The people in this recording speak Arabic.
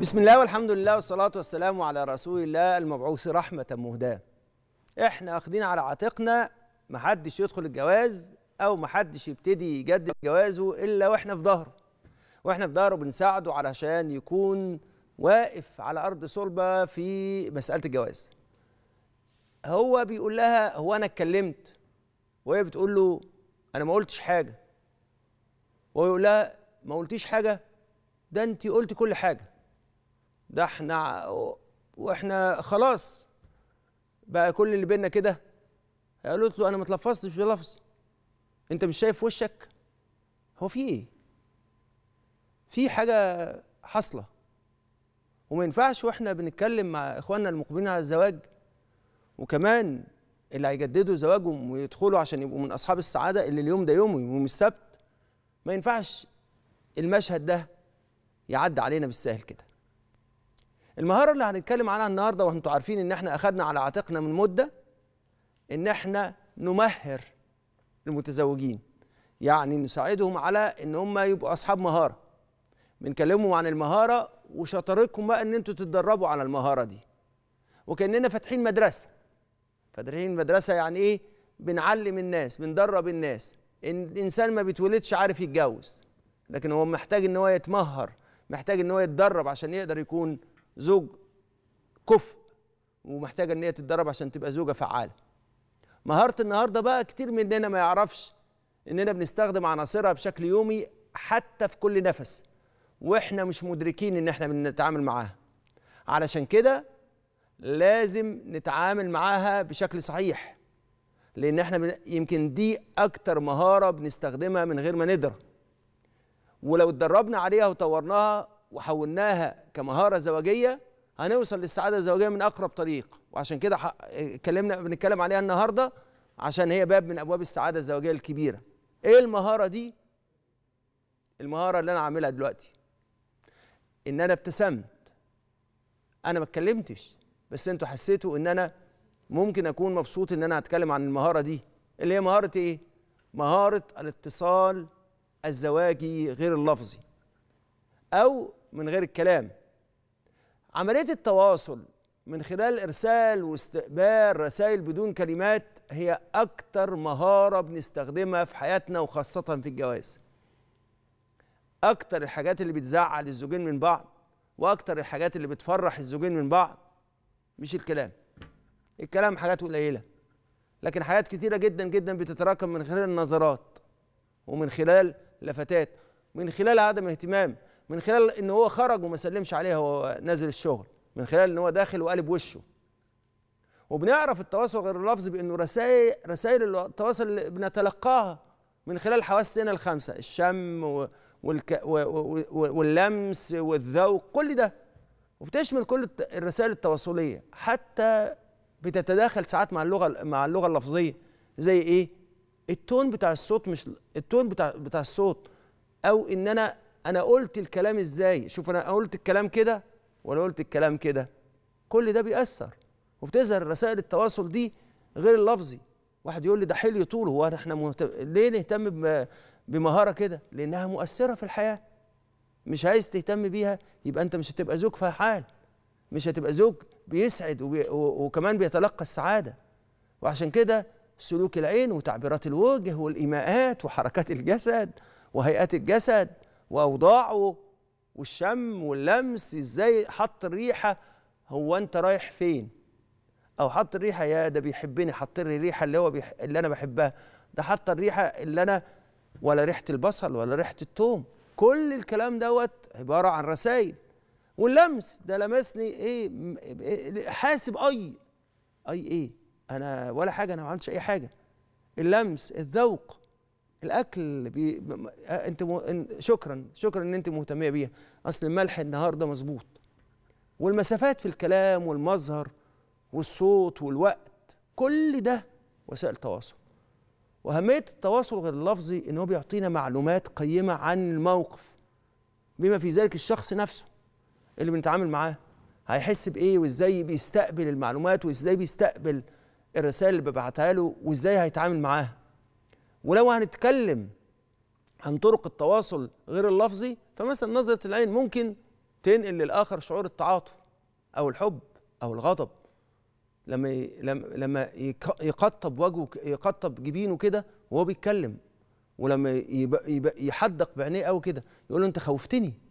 بسم الله والحمد لله والصلاة والسلام على رسول الله المبعوث رحمة مهداة احنا اخدين على عاتقنا محدش يدخل الجواز او محدش يبتدي يجدد جوازه الا واحنا في ظهره واحنا في ظهره بنساعده علشان يكون واقف على ارض صلبة في مسألة الجواز هو بيقول لها هو انا اتكلمت وهي بتقول له انا ما قلتش حاجة وهو يقول لها ما قلتيش حاجة ده انت قلت كل حاجة ده احنا واحنا خلاص بقى كل اللي بينا كده قالت له انا ما اتلفظتش بلفظ انت مش شايف وشك هو في ايه في حاجه حاصله وما ينفعش واحنا بنتكلم مع اخواننا المقبلين على الزواج وكمان اللي هيجددوا زواجهم ويدخلوا عشان يبقوا من اصحاب السعاده اللي اليوم ده يومي ويوم السبت ما ينفعش المشهد ده يعدي علينا بالسهل كده المهاره اللي هنتكلم عنها النهارده وانتم عارفين ان احنا اخذنا على عاتقنا من مده ان احنا نمهر المتزوجين يعني نساعدهم على ان هم يبقوا اصحاب مهاره بنكلمهم عن المهاره وشطارتكم بقى ان انتم تتدربوا على المهاره دي وكاننا فاتحين مدرسه فاتحين مدرسه يعني ايه بنعلم الناس بندرب الناس إن الانسان ما بيتولدش عارف يتجوز لكن هو محتاج ان هو يتمهر محتاج ان هو يتدرب عشان يقدر يكون زوج كفء ومحتاجه ان هي تتدرب عشان تبقى زوجه فعاله مهاره النهارده بقى كتير مننا ما يعرفش اننا بنستخدم عناصرها بشكل يومي حتى في كل نفس واحنا مش مدركين ان احنا بنتعامل معاها علشان كده لازم نتعامل معاها بشكل صحيح لان احنا يمكن دي اكتر مهاره بنستخدمها من غير ما ندرى ولو اتدربنا عليها وطورناها وحولناها كمهاره زواجيه هنوصل للسعاده الزوجيه من اقرب طريق وعشان كده اتكلمنا بنتكلم عليها النهارده عشان هي باب من ابواب السعاده الزوجيه الكبيره ايه المهاره دي المهاره اللي انا عاملها دلوقتي ان انا ابتسمت انا ما اتكلمتش بس انتوا حسيتوا ان انا ممكن اكون مبسوط ان انا هتكلم عن المهاره دي اللي هي مهاره ايه مهاره الاتصال الزواجي غير اللفظي أو من غير الكلام عملية التواصل من خلال إرسال واستقبال رسائل بدون كلمات هي أكتر مهارة بنستخدمها في حياتنا وخاصة في الجواز أكتر الحاجات اللي بتزعل الزوجين من بعض وأكتر الحاجات اللي بتفرح الزوجين من بعض مش الكلام الكلام حاجات قليلة لكن حاجات كتيرة جدا جدا بتتراكم من خلال النظرات ومن خلال لفتات من خلال عدم اهتمام من خلال ان هو خرج وما سلمش عليها وهو نازل الشغل من خلال ان هو داخل وقلب وشه وبنعرف التواصل غير اللفظي بانه رسائل رسائل التواصل اللي بنتلقاها من خلال حواسنا الخمسه الشم والك... واللمس والذوق كل ده وبتشمل كل الرسائل التواصليه حتى بتتداخل ساعات مع اللغه مع اللغه اللفظيه زي ايه التون بتاع الصوت مش التون بتاع بتاع الصوت او ان انا انا قلت الكلام ازاي شوف انا قلت الكلام كده ولا قلت الكلام كده كل ده بيأثر وبتظهر رسائل التواصل دي غير اللفظي واحد يقول لي ده حلو طول هو احنا مهتم... ليه نهتم بمهاره كده لانها مؤثره في الحياه مش عايز تهتم بيها يبقى انت مش هتبقى زوج فعال مش هتبقى زوج بيسعد وبي... و... وكمان بيتلقى السعاده وعشان كده سلوك العين وتعبيرات الوجه والايماءات وحركات الجسد وهيئات الجسد واوضاعه والشم واللمس ازاي حط الريحه هو انت رايح فين او حط الريحه يا ده بيحبني حط لي الريحه اللي هو بيح... اللي انا بحبها ده حط الريحه اللي انا ولا ريحه البصل ولا ريحه الثوم كل الكلام دوت عباره عن رسائل واللمس ده لمسني إيه،, ايه حاسب اي اي ايه انا ولا حاجه انا ما عملتش اي حاجه اللمس الذوق الاكل بي... انت م... شكرا شكرا ان انت مهتميه بيها اصل الملح النهارده مظبوط والمسافات في الكلام والمظهر والصوت والوقت كل ده وسائل تواصل واهميه التواصل غير اللفظي ان هو بيعطينا معلومات قيمه عن الموقف بما في ذلك الشخص نفسه اللي بنتعامل معاه هيحس بايه وازاي بيستقبل المعلومات وازاي بيستقبل الرسائل اللي ببعتها له وازاي هيتعامل معاها ولو هنتكلم عن طرق التواصل غير اللفظي فمثلا نظرة العين ممكن تنقل للآخر شعور التعاطف أو الحب أو الغضب لما لما يقطب وجهه يقطب جبينه كده وهو بيتكلم ولما يحدق بعينيه قوي كده يقول له انت خوفتني